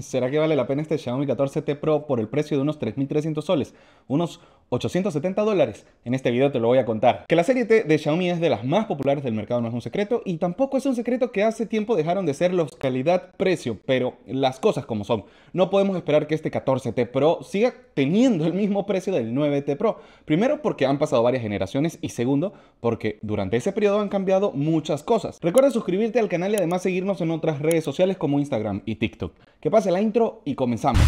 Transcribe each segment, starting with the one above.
¿será que vale la pena este Xiaomi 14T Pro por el precio de unos 3.300 soles? Unos 870 dólares. En este video te lo voy a contar. Que la serie T de Xiaomi es de las más populares del mercado no es un secreto y tampoco es un secreto que hace tiempo dejaron de ser los calidad-precio, pero las cosas como son. No podemos esperar que este 14T Pro siga teniendo el mismo precio del 9T Pro. Primero porque han pasado varias generaciones y segundo porque durante ese periodo han cambiado muchas cosas. Recuerda suscribirte al canal y además seguirnos en otras redes sociales como Instagram y TikTok. Que pase la intro y comenzamos.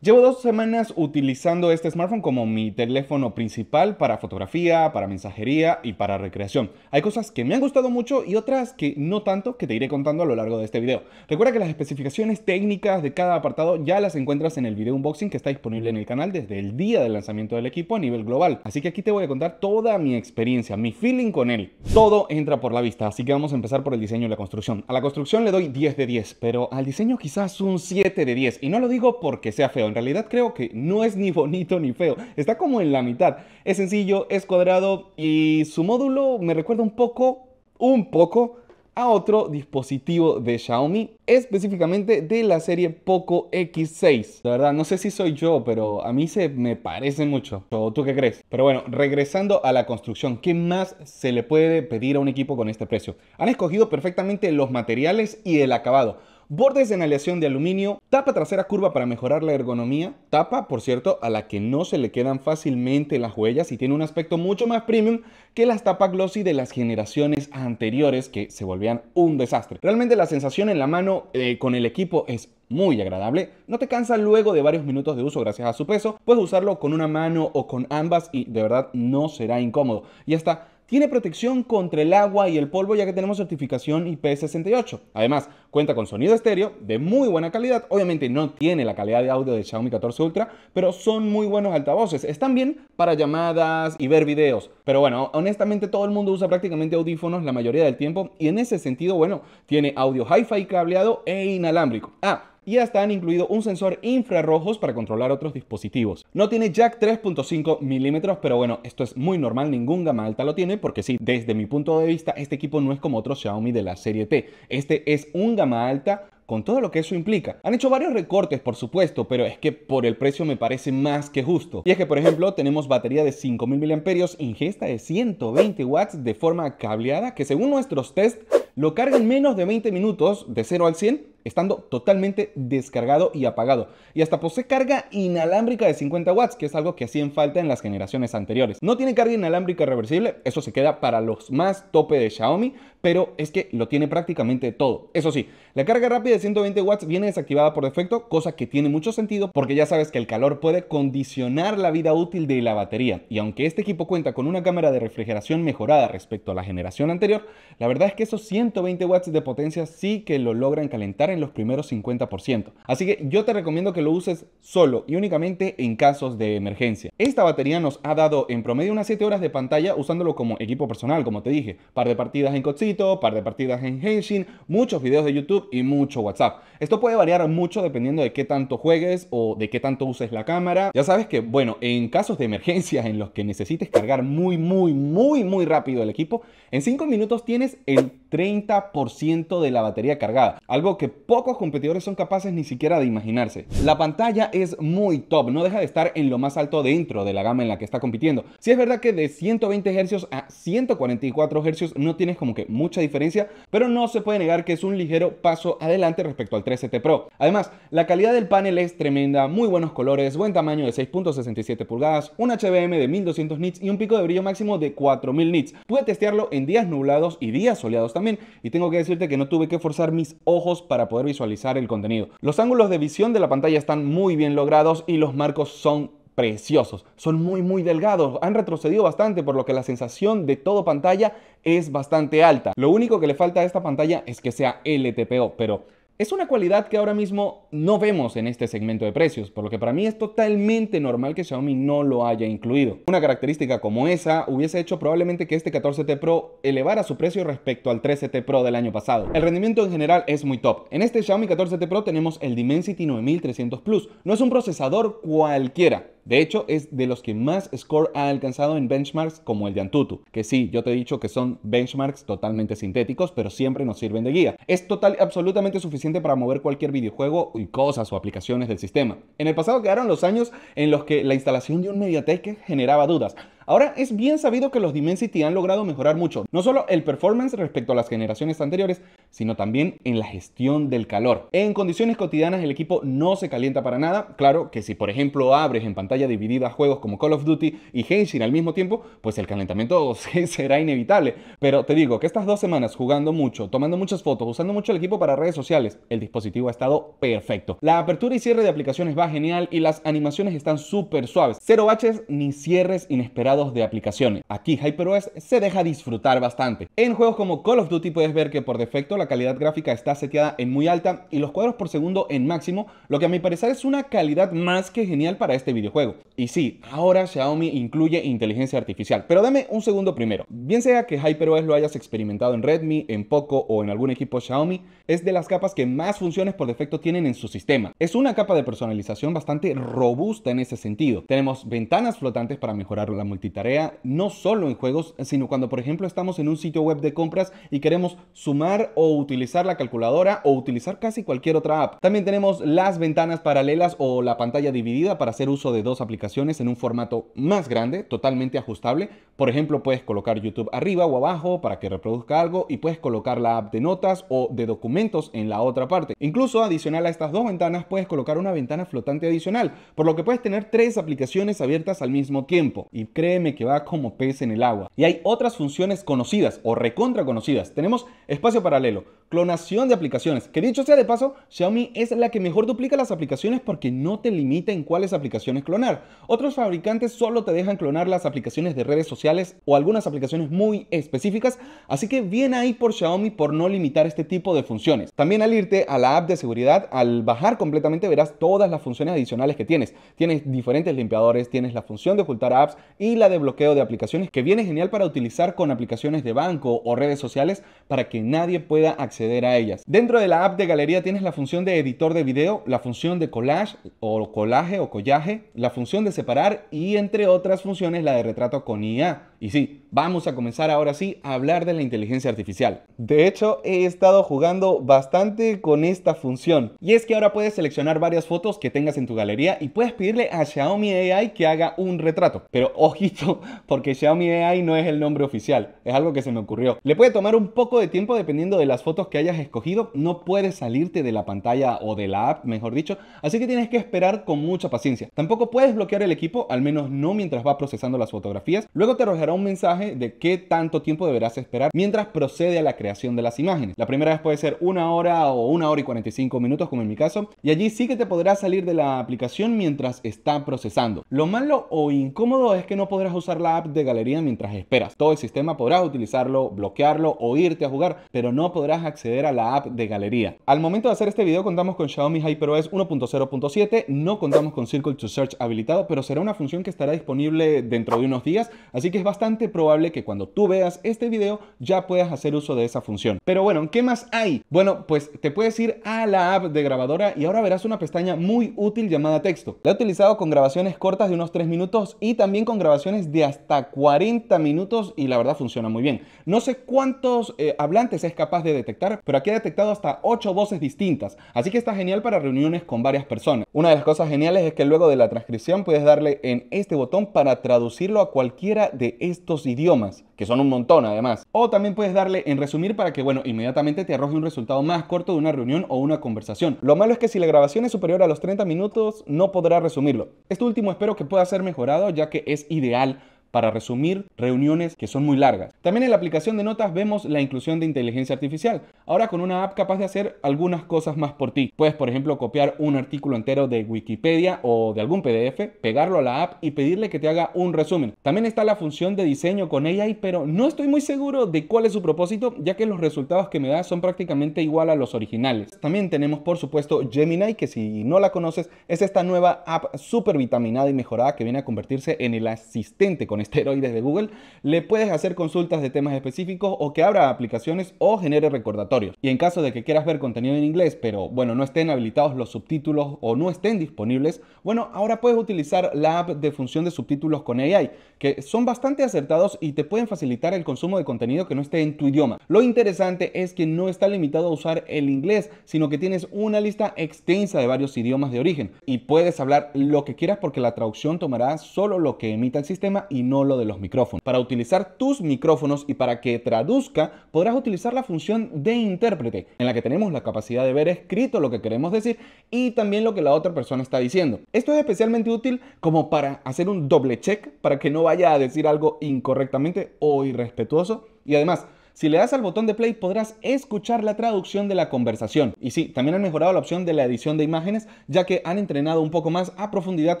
Llevo dos semanas utilizando este smartphone como mi teléfono principal para fotografía, para mensajería y para recreación. Hay cosas que me han gustado mucho y otras que no tanto que te iré contando a lo largo de este video. Recuerda que las especificaciones técnicas de cada apartado ya las encuentras en el video unboxing que está disponible en el canal desde el día del lanzamiento del equipo a nivel global. Así que aquí te voy a contar toda mi experiencia, mi feeling con él. Todo entra por la vista, así que vamos a empezar por el diseño y la construcción. A la construcción le doy 10 de 10, pero al diseño quizás un 7 de 10. Y no lo digo porque sea feo, en realidad creo que no es ni bonito ni feo. Está como en la mitad. Es sencillo, es cuadrado y su módulo me recuerda un poco, un poco, a otro dispositivo de Xiaomi, específicamente de la serie Poco X6. La verdad, no sé si soy yo, pero a mí se me parece mucho. ¿O tú qué crees? Pero bueno, regresando a la construcción, ¿qué más se le puede pedir a un equipo con este precio? Han escogido perfectamente los materiales y el acabado bordes de aleación de aluminio, tapa trasera curva para mejorar la ergonomía, tapa, por cierto, a la que no se le quedan fácilmente las huellas y tiene un aspecto mucho más premium que las tapas glossy de las generaciones anteriores que se volvían un desastre. Realmente la sensación en la mano eh, con el equipo es muy agradable, no te cansa luego de varios minutos de uso gracias a su peso, puedes usarlo con una mano o con ambas y de verdad no será incómodo. Y hasta tiene protección contra el agua y el polvo ya que tenemos certificación IP68. Además, cuenta con sonido estéreo de muy buena calidad. Obviamente no tiene la calidad de audio de Xiaomi 14 Ultra, pero son muy buenos altavoces. Están bien para llamadas y ver videos. Pero bueno, honestamente todo el mundo usa prácticamente audífonos la mayoría del tiempo y en ese sentido, bueno, tiene audio hi-fi cableado e inalámbrico. Ah, y hasta han incluido un sensor infrarrojos para controlar otros dispositivos. No tiene jack 3.5 milímetros, pero bueno, esto es muy normal, ningún gama alta lo tiene, porque sí, desde mi punto de vista, este equipo no es como otros Xiaomi de la serie T. Este es un gama alta con todo lo que eso implica. Han hecho varios recortes, por supuesto, pero es que por el precio me parece más que justo. Y es que, por ejemplo, tenemos batería de 5.000 mAh, ingesta de 120 watts de forma cableada, que según nuestros test, lo carga en menos de 20 minutos, de 0 al 100, estando totalmente descargado y apagado. Y hasta posee carga inalámbrica de 50 watts, que es algo que hacían falta en las generaciones anteriores. No tiene carga inalámbrica reversible, eso se queda para los más tope de Xiaomi, pero es que lo tiene prácticamente todo. Eso sí, la carga rápida de 120 watts viene desactivada por defecto, cosa que tiene mucho sentido porque ya sabes que el calor puede condicionar la vida útil de la batería. Y aunque este equipo cuenta con una cámara de refrigeración mejorada respecto a la generación anterior, la verdad es que esos 120 watts de potencia sí que lo logran calentar en los primeros 50%. Así que yo te recomiendo que lo uses solo y únicamente en casos de emergencia. Esta batería nos ha dado en promedio unas 7 horas de pantalla usándolo como equipo personal, como te dije. Par de partidas en Cotsito, par de partidas en Henshin, muchos videos de YouTube y mucho WhatsApp. Esto puede variar mucho dependiendo de qué tanto juegues o de qué tanto uses la cámara. Ya sabes que, bueno, en casos de emergencia en los que necesites cargar muy, muy, muy, muy rápido el equipo, en 5 minutos tienes el 30% de la batería cargada, algo que pocos competidores son capaces ni siquiera de imaginarse. La pantalla es muy top, no deja de estar en lo más alto dentro de la gama en la que está compitiendo. Si es verdad que de 120 Hz a 144 Hz no tienes como que mucha diferencia, pero no se puede negar que es un ligero paso adelante respecto al 3T Pro. Además, la calidad del panel es tremenda, muy buenos colores, buen tamaño de 6.67 pulgadas, un HBM de 1200 nits y un pico de brillo máximo de 4000 nits. Pude testearlo en días nublados y días soleados también y tengo que decirte que no tuve que forzar mis ojos para poder visualizar el contenido. Los ángulos de visión de la pantalla están muy bien logrados y los marcos son preciosos. Son muy, muy delgados. Han retrocedido bastante, por lo que la sensación de todo pantalla es bastante alta. Lo único que le falta a esta pantalla es que sea LTPO, pero es una cualidad que ahora mismo no vemos en este segmento de precios, por lo que para mí es totalmente normal que Xiaomi no lo haya incluido. Una característica como esa hubiese hecho probablemente que este 14T Pro elevara su precio respecto al 13T Pro del año pasado. El rendimiento en general es muy top. En este Xiaomi 14T Pro tenemos el Dimensity 9300 Plus. No es un procesador cualquiera, de hecho, es de los que más score ha alcanzado en benchmarks como el de Antutu, que sí, yo te he dicho que son benchmarks totalmente sintéticos, pero siempre nos sirven de guía. Es total absolutamente suficiente para mover cualquier videojuego y cosas o aplicaciones del sistema. En el pasado quedaron los años en los que la instalación de un MediaTek generaba dudas. Ahora es bien sabido que los Dimensity han logrado mejorar mucho, no solo el performance respecto a las generaciones anteriores, sino también en la gestión del calor. En condiciones cotidianas el equipo no se calienta para nada, claro que si por ejemplo abres en pantalla dividida juegos como Call of Duty y Henshin al mismo tiempo, pues el calentamiento será inevitable. Pero te digo que estas dos semanas jugando mucho, tomando muchas fotos, usando mucho el equipo para redes sociales, el dispositivo ha estado perfecto. La apertura y cierre de aplicaciones va genial y las animaciones están súper suaves. Cero baches ni cierres inesperados de aplicaciones. Aquí HyperOS se deja disfrutar bastante. En juegos como Call of Duty puedes ver que por defecto la calidad gráfica está seteada en muy alta y los cuadros por segundo en máximo, lo que a mi parecer es una calidad más que genial para este videojuego. Y sí, ahora Xiaomi incluye inteligencia artificial, pero dame un segundo primero. Bien sea que HyperOS lo hayas experimentado en Redmi, en Poco o en algún equipo Xiaomi, es de las capas que más funciones por defecto tienen en su sistema. Es una capa de personalización bastante robusta en ese sentido. Tenemos ventanas flotantes para mejorar la multitarea, no solo en juegos, sino cuando por ejemplo estamos en un sitio web de compras y queremos sumar o o utilizar la calculadora o utilizar casi cualquier otra app. También tenemos las ventanas paralelas o la pantalla dividida para hacer uso de dos aplicaciones en un formato más grande, totalmente ajustable. Por ejemplo, puedes colocar YouTube arriba o abajo para que reproduzca algo y puedes colocar la app de notas o de documentos en la otra parte. Incluso adicional a estas dos ventanas puedes colocar una ventana flotante adicional, por lo que puedes tener tres aplicaciones abiertas al mismo tiempo. Y créeme que va como pez en el agua. Y hay otras funciones conocidas o recontra conocidas. Tenemos espacio paralelo clonación de aplicaciones. Que dicho sea de paso, Xiaomi es la que mejor duplica las aplicaciones porque no te limita en cuáles aplicaciones clonar. Otros fabricantes solo te dejan clonar las aplicaciones de redes sociales o algunas aplicaciones muy específicas, así que bien ahí por Xiaomi por no limitar este tipo de funciones. También al irte a la app de seguridad, al bajar completamente verás todas las funciones adicionales que tienes. Tienes diferentes limpiadores, tienes la función de ocultar apps y la de bloqueo de aplicaciones que viene genial para utilizar con aplicaciones de banco o redes sociales para que nadie pueda acceder a ellas. Dentro de la app de galería tienes la función de editor de video, la función de collage o colaje o collaje, la función de separar y entre otras funciones la de retrato con IA. Y sí, vamos a comenzar ahora sí a hablar de la inteligencia artificial. De hecho, he estado jugando bastante con esta función. Y es que ahora puedes seleccionar varias fotos que tengas en tu galería y puedes pedirle a Xiaomi AI que haga un retrato. Pero ojito, porque Xiaomi AI no es el nombre oficial, es algo que se me ocurrió. Le puede tomar un poco de tiempo dependiendo de las fotos que hayas escogido, no puedes salirte de la pantalla o de la app, mejor dicho, así que tienes que esperar con mucha paciencia. Tampoco puedes bloquear el equipo, al menos no mientras va procesando las fotografías. Luego te arrojará un mensaje de qué tanto tiempo deberás esperar mientras procede a la creación de las imágenes. La primera vez puede ser una hora o una hora y 45 minutos, como en mi caso, y allí sí que te podrás salir de la aplicación mientras está procesando. Lo malo o incómodo es que no podrás usar la app de galería mientras esperas. Todo el sistema podrás utilizarlo, bloquearlo o irte a jugar, pero no podrás acceder a la app de galería. Al momento de hacer este video contamos con Xiaomi HyperOS 1.0.7, no contamos con Circle to Search habilitado, pero será una función que estará disponible dentro de unos días, así que es bastante bastante probable que cuando tú veas este video ya puedas hacer uso de esa función. Pero bueno, ¿qué más hay? Bueno, pues te puedes ir a la app de grabadora y ahora verás una pestaña muy útil llamada texto. La he utilizado con grabaciones cortas de unos 3 minutos y también con grabaciones de hasta 40 minutos y la verdad funciona muy bien. No sé cuántos eh, hablantes es capaz de detectar, pero aquí ha detectado hasta 8 voces distintas, así que está genial para reuniones con varias personas. Una de las cosas geniales es que luego de la transcripción puedes darle en este botón para traducirlo a cualquiera de ellos estos idiomas, que son un montón además. O también puedes darle en resumir para que, bueno, inmediatamente te arroje un resultado más corto de una reunión o una conversación. Lo malo es que si la grabación es superior a los 30 minutos, no podrá resumirlo. Este último espero que pueda ser mejorado ya que es ideal para resumir reuniones que son muy largas. También en la aplicación de notas vemos la inclusión de inteligencia artificial, ahora con una app capaz de hacer algunas cosas más por ti. Puedes, por ejemplo, copiar un artículo entero de Wikipedia o de algún PDF, pegarlo a la app y pedirle que te haga un resumen. También está la función de diseño con AI, pero no estoy muy seguro de cuál es su propósito, ya que los resultados que me da son prácticamente igual a los originales. También tenemos, por supuesto, Gemini, que si no la conoces, es esta nueva app súper vitaminada y mejorada que viene a convertirse en el asistente con esteroides de Google, le puedes hacer consultas de temas específicos o que abra aplicaciones o genere recordatorios. Y en caso de que quieras ver contenido en inglés, pero bueno, no estén habilitados los subtítulos o no estén disponibles, bueno, ahora puedes utilizar la app de función de subtítulos con AI, que son bastante acertados y te pueden facilitar el consumo de contenido que no esté en tu idioma. Lo interesante es que no está limitado a usar el inglés, sino que tienes una lista extensa de varios idiomas de origen y puedes hablar lo que quieras porque la traducción tomará solo lo que emita el sistema y no lo de los micrófonos. Para utilizar tus micrófonos y para que traduzca, podrás utilizar la función de intérprete, en la que tenemos la capacidad de ver escrito lo que queremos decir y también lo que la otra persona está diciendo. Esto es especialmente útil como para hacer un doble check, para que no vaya a decir algo incorrectamente o irrespetuoso. Y además, si le das al botón de play podrás escuchar la traducción de la conversación. Y sí, también han mejorado la opción de la edición de imágenes, ya que han entrenado un poco más a profundidad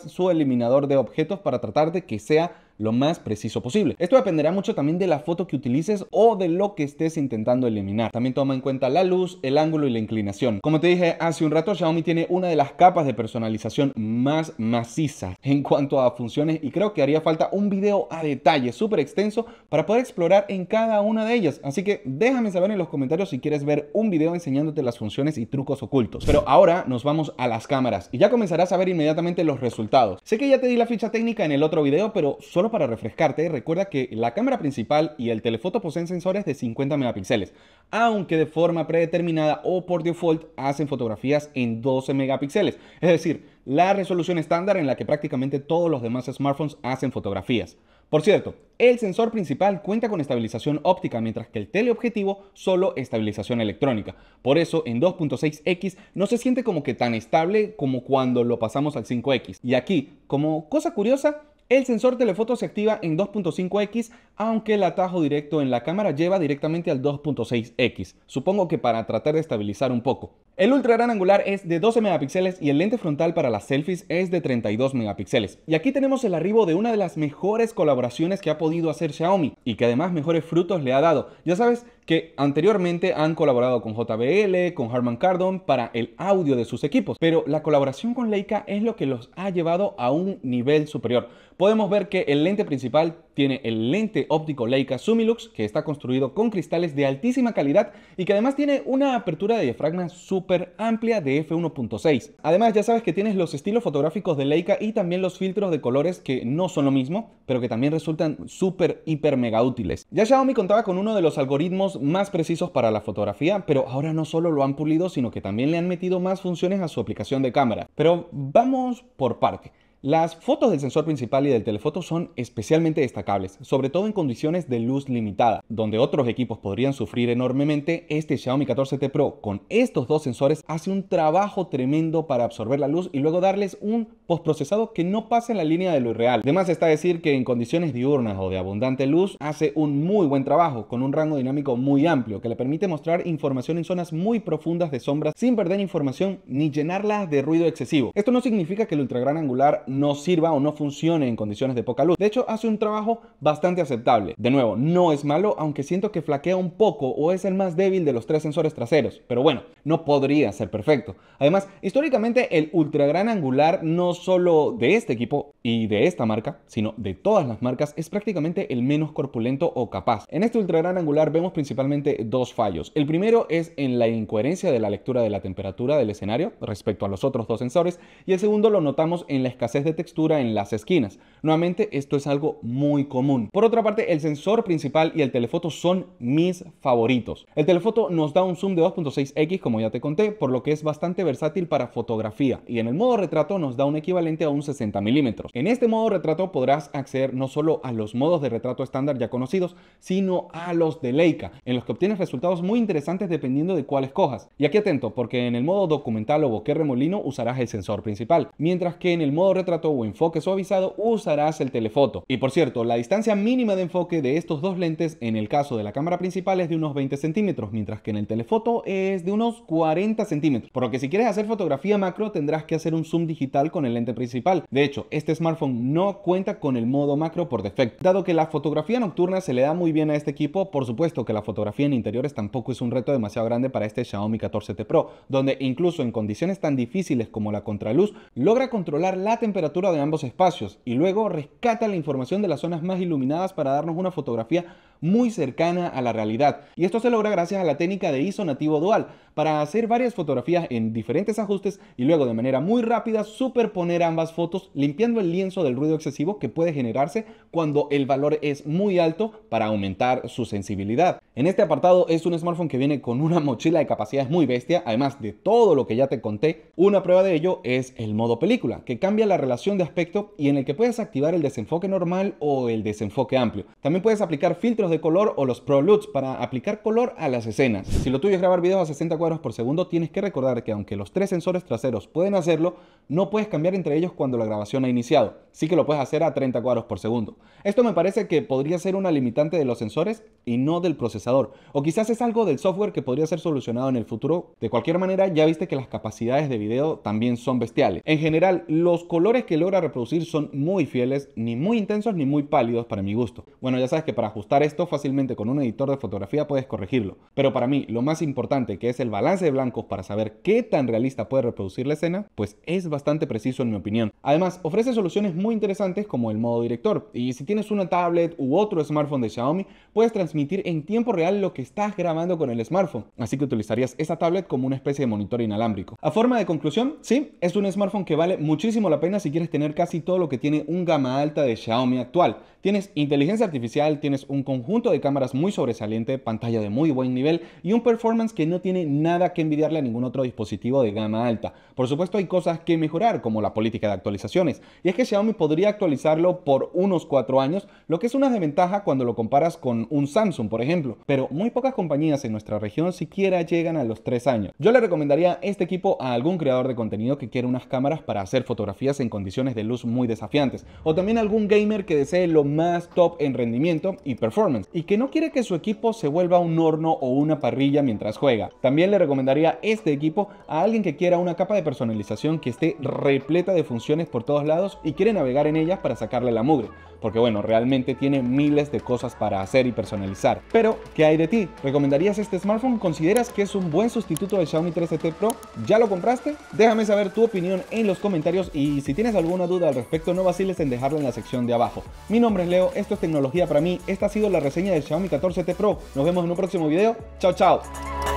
su eliminador de objetos para tratar de que sea lo más preciso posible. Esto dependerá mucho también de la foto que utilices o de lo que estés intentando eliminar. También toma en cuenta la luz, el ángulo y la inclinación. Como te dije hace un rato, Xiaomi tiene una de las capas de personalización más maciza en cuanto a funciones y creo que haría falta un video a detalle súper extenso para poder explorar en cada una de ellas. Así que déjame saber en los comentarios si quieres ver un video enseñándote las funciones y trucos ocultos. Pero ahora nos vamos a las cámaras y ya comenzarás a ver inmediatamente los resultados. Sé que ya te di la ficha técnica en el otro video, pero solo para refrescarte, recuerda que la cámara principal y el telefoto poseen sensores de 50 megapíxeles, aunque de forma predeterminada o por default hacen fotografías en 12 megapíxeles, es decir, la resolución estándar en la que prácticamente todos los demás smartphones hacen fotografías. Por cierto, el sensor principal cuenta con estabilización óptica, mientras que el teleobjetivo solo estabilización electrónica. Por eso, en 2.6x no se siente como que tan estable como cuando lo pasamos al 5x. Y aquí, como cosa curiosa, el sensor telefoto se activa en 2.5x, aunque el atajo directo en la cámara lleva directamente al 2.6x, supongo que para tratar de estabilizar un poco. El ultra gran angular es de 12 megapíxeles y el lente frontal para las selfies es de 32 megapíxeles. Y aquí tenemos el arribo de una de las mejores colaboraciones que ha podido hacer Xiaomi y que además mejores frutos le ha dado. Ya sabes, que anteriormente han colaborado con JBL, con Harman Kardon para el audio de sus equipos, pero la colaboración con Leica es lo que los ha llevado a un nivel superior. Podemos ver que el lente principal tiene el lente óptico Leica Sumilux, que está construido con cristales de altísima calidad y que además tiene una apertura de diafragma súper amplia de f1.6. Además, ya sabes que tienes los estilos fotográficos de Leica y también los filtros de colores que no son lo mismo, pero que también resultan súper, hiper, mega útiles. Ya Xiaomi contaba con uno de los algoritmos más precisos para la fotografía, pero ahora no solo lo han pulido, sino que también le han metido más funciones a su aplicación de cámara. Pero vamos por parte. Las fotos del sensor principal y del telefoto son especialmente destacables, sobre todo en condiciones de luz limitada, donde otros equipos podrían sufrir enormemente, este Xiaomi 14T Pro con estos dos sensores hace un trabajo tremendo para absorber la luz y luego darles un postprocesado que no pase en la línea de lo irreal. Además está decir que en condiciones diurnas o de abundante luz hace un muy buen trabajo con un rango dinámico muy amplio que le permite mostrar información en zonas muy profundas de sombras sin perder información ni llenarlas de ruido excesivo. Esto no significa que el ultra gran angular no sirva o no funcione en condiciones de poca luz. De hecho, hace un trabajo bastante aceptable. De nuevo, no es malo, aunque siento que flaquea un poco o es el más débil de los tres sensores traseros. Pero bueno, no podría ser perfecto. Además, históricamente el ultra gran angular no solo de este equipo y de esta marca, sino de todas las marcas, es prácticamente el menos corpulento o capaz. En este ultra gran angular vemos principalmente dos fallos. El primero es en la incoherencia de la lectura de la temperatura del escenario respecto a los otros dos sensores y el segundo lo notamos en la escasez de textura en las esquinas. Nuevamente, esto es algo muy común. Por otra parte, el sensor principal y el telefoto son mis favoritos. El telefoto nos da un zoom de 2.6x, como ya te conté, por lo que es bastante versátil para fotografía. Y en el modo retrato nos da un equivalente a un 60 milímetros. En este modo retrato podrás acceder no solo a los modos de retrato estándar ya conocidos, sino a los de Leica, en los que obtienes resultados muy interesantes dependiendo de cuál escojas. Y aquí atento, porque en el modo documental o bokeh remolino usarás el sensor principal, mientras que en el modo retrato o enfoque suavizado usarás el telefoto. Y por cierto, la distancia mínima de enfoque de estos dos lentes en el caso de la cámara principal es de unos 20 centímetros, mientras que en el telefoto es de unos 40 centímetros. Por lo que si quieres hacer fotografía macro tendrás que hacer un zoom digital con el lente principal. De hecho, este smartphone no cuenta con el modo macro por defecto. Dado que la fotografía nocturna se le da muy bien a este equipo, por supuesto que la fotografía en interiores tampoco es un reto demasiado grande para este Xiaomi 14T Pro, donde incluso en condiciones tan difíciles como la contraluz logra controlar la temperatura de ambos espacios y luego rescata la información de las zonas más iluminadas para darnos una fotografía muy cercana a la realidad. Y esto se logra gracias a la técnica de ISO nativo dual, para hacer varias fotografías en diferentes ajustes y luego de manera muy rápida superponer ambas fotos, limpiando el lienzo del ruido excesivo que puede generarse cuando el valor es muy alto para aumentar su sensibilidad. En este apartado es un smartphone que viene con una mochila de capacidades muy bestia, además de todo lo que ya te conté. Una prueba de ello es el modo película, que cambia la relación de aspecto y en el que puedes activar el desenfoque normal o el desenfoque amplio. También puedes aplicar filtros de color o los Pro Luts para aplicar color a las escenas. Si lo tuyo es grabar videos a 60 cuadros por segundo, tienes que recordar que aunque los tres sensores traseros pueden hacerlo, no puedes cambiar entre ellos cuando la grabación ha iniciado. Sí que lo puedes hacer a 30 cuadros por segundo. Esto me parece que podría ser una limitante de los sensores y no del procesador. O quizás es algo del software que podría ser solucionado en el futuro. De cualquier manera, ya viste que las capacidades de video también son bestiales. En general, los colores que logra reproducir son muy fieles, ni muy intensos ni muy pálidos para mi gusto. Bueno, ya sabes que para ajustar esto fácilmente con un editor de fotografía puedes corregirlo, pero para mí lo más importante que es el balance de blancos para saber qué tan realista puede reproducir la escena, pues es bastante preciso en mi opinión. Además, ofrece soluciones muy interesantes como el modo director, y si tienes una tablet u otro smartphone de Xiaomi, puedes transmitir en tiempo real lo que estás grabando con el smartphone, así que utilizarías esa tablet como una especie de monitor inalámbrico. A forma de conclusión, sí, es un smartphone que vale muchísimo la pena si quieres tener casi todo lo que tiene un gama alta de Xiaomi actual. Tienes inteligencia artificial, tienes un conjunto Punto de cámaras muy sobresaliente, pantalla de muy buen nivel y un performance que no tiene nada que envidiarle a ningún otro dispositivo de gama alta. Por supuesto hay cosas que mejorar como la política de actualizaciones y es que Xiaomi podría actualizarlo por unos 4 años, lo que es una desventaja cuando lo comparas con un Samsung por ejemplo, pero muy pocas compañías en nuestra región siquiera llegan a los 3 años. Yo le recomendaría este equipo a algún creador de contenido que quiera unas cámaras para hacer fotografías en condiciones de luz muy desafiantes o también algún gamer que desee lo más top en rendimiento y performance y que no quiere que su equipo se vuelva un horno o una parrilla mientras juega. También le recomendaría este equipo a alguien que quiera una capa de personalización que esté repleta de funciones por todos lados y quiere navegar en ellas para sacarle la mugre, porque bueno, realmente tiene miles de cosas para hacer y personalizar. Pero, ¿qué hay de ti? ¿Recomendarías este smartphone? ¿Consideras que es un buen sustituto del Xiaomi 13 t Pro? ¿Ya lo compraste? Déjame saber tu opinión en los comentarios y si tienes alguna duda al respecto no vaciles en dejarla en la sección de abajo. Mi nombre es Leo, esto es Tecnología para mí, esta ha sido la reseña de Xiaomi 14T Pro. Nos vemos en un próximo video. Chao, chao.